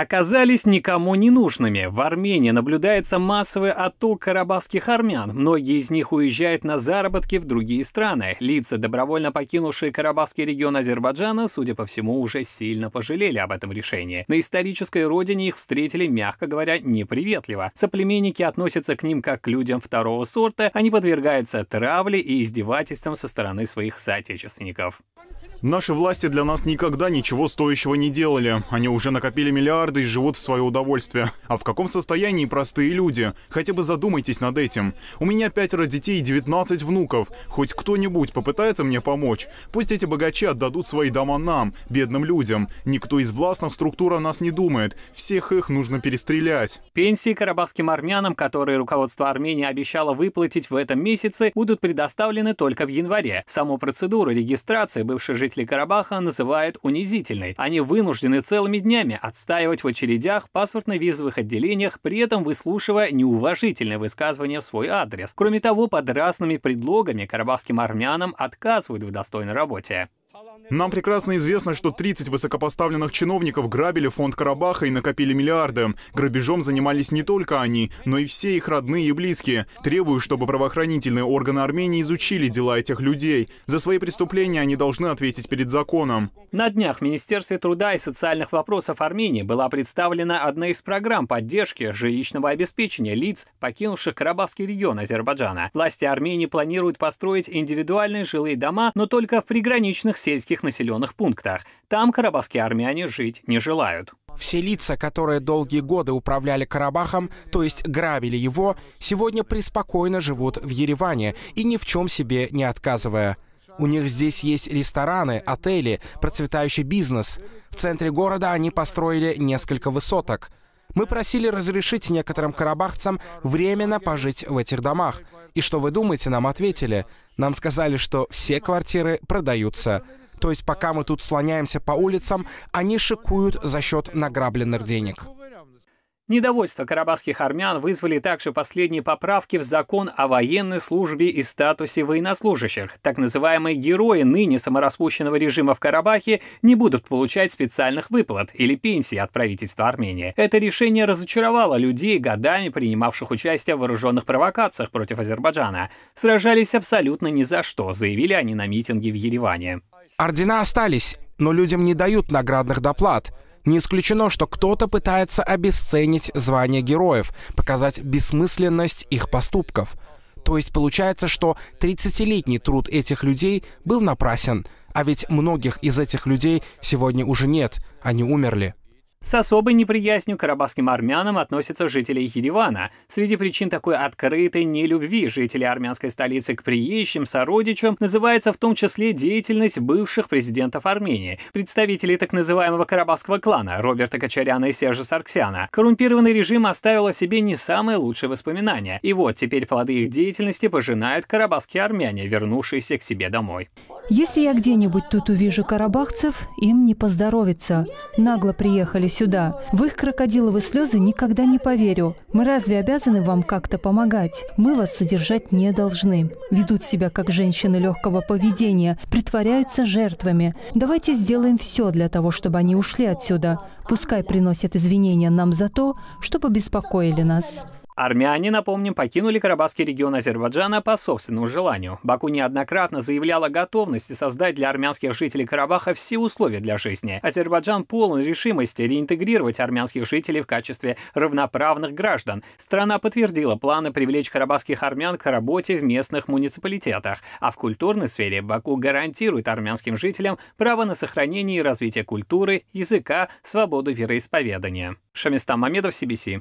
оказались никому не нужными. В Армении наблюдается массовый отток карабахских армян. Многие из них уезжают на заработки в другие страны. Лица, добровольно покинувшие карабахский регион Азербайджана, судя по всему, уже сильно пожалели об этом решении. На исторической родине их встретили, мягко говоря, неприветливо. Соплеменники относятся к ним как к людям второго сорта, они подвергаются травле и издевательствам со стороны своих соотечественников. Наши власти для нас никогда ничего стоящего не делали. Они уже накопили миллиарды и живут в свое удовольствие. А в каком состоянии простые люди? Хотя бы задумайтесь над этим. У меня пятеро детей и 19 внуков. Хоть кто-нибудь попытается мне помочь? Пусть эти богачи отдадут свои дома нам, бедным людям. Никто из властных структур о нас не думает. Всех их нужно перестрелять. Пенсии карабахским армянам, которые руководство Армении обещало выплатить в этом месяце, будут предоставлены только в январе. Саму процедуру регистрации бывший житель жители Карабаха называют унизительной. Они вынуждены целыми днями отстаивать в очередях паспортно-визовых отделениях, при этом выслушивая неуважительные высказывания в свой адрес. Кроме того, под разными предлогами карабахским армянам отказывают в достойной работе. Нам прекрасно известно, что 30 высокопоставленных чиновников грабили фонд Карабаха и накопили миллиарды. Грабежом занимались не только они, но и все их родные и близкие. Требую, чтобы правоохранительные органы Армении изучили дела этих людей. За свои преступления они должны ответить перед законом. На днях в Министерстве труда и социальных вопросов Армении была представлена одна из программ поддержки жилищного обеспечения лиц, покинувших Карабахский регион Азербайджана. Власти Армении планируют построить индивидуальные жилые дома, но только в приграничных сельских армянских населенных пунктах. Там карабахские армяне жить не желают. Все лица, которые долгие годы управляли Карабахом, то есть грабили его, сегодня преспокойно живут в Ереване и ни в чем себе не отказывая. У них здесь есть рестораны, отели, процветающий бизнес. В центре города они построили несколько высоток. Мы просили разрешить некоторым карабахцам временно пожить в этих домах. И что вы думаете, нам ответили? Нам сказали, что все квартиры продаются. То есть пока мы тут слоняемся по улицам, они шикуют за счет награбленных денег. Недовольство карабахских армян вызвали также последние поправки в закон о военной службе и статусе военнослужащих. Так называемые герои ныне самораспущенного режима в Карабахе не будут получать специальных выплат или пенсии от правительства Армении. Это решение разочаровало людей, годами принимавших участие в вооруженных провокациях против Азербайджана. Сражались абсолютно ни за что, заявили они на митинге в Ереване. Ордена остались, но людям не дают наградных доплат. Не исключено, что кто-то пытается обесценить звание героев, показать бессмысленность их поступков. То есть получается, что 30-летний труд этих людей был напрасен, а ведь многих из этих людей сегодня уже нет, они умерли. С особой неприязнью к карабахским армянам относятся жители Еревана. Среди причин такой открытой нелюбви жителей армянской столицы к приезжим сородичам называется в том числе деятельность бывших президентов Армении, представителей так называемого карабахского клана Роберта Качаряна и Сержа Сарксяна. Коррумпированный режим оставил о себе не самые лучшие воспоминания, и вот теперь плоды их деятельности пожинают карабахские армяне, вернувшиеся к себе домой. Если я где-нибудь тут увижу карабахцев, им не поздоровится. Нагло приехали приехали сюда. В их крокодиловые слезы никогда не поверю. Мы разве обязаны вам как-то помогать? Мы вас содержать не должны. Ведут себя как женщины легкого поведения, притворяются жертвами. Давайте сделаем все для того, чтобы они ушли отсюда. Пускай приносят извинения нам за то, что побеспокоили нас. Армяне, напомним, покинули Карабахский регион Азербайджана по собственному желанию. Баку неоднократно заявляла готовность создать для армянских жителей Карабаха все условия для жизни. Азербайджан полон решимости реинтегрировать армянских жителей в качестве равноправных граждан. Страна подтвердила планы привлечь карабахских армян к работе в местных муниципалитетах, а в культурной сфере Баку гарантирует армянским жителям право на сохранение и развитие культуры, языка, свободу вероисповедания. Шамистам Мамедов, CBC.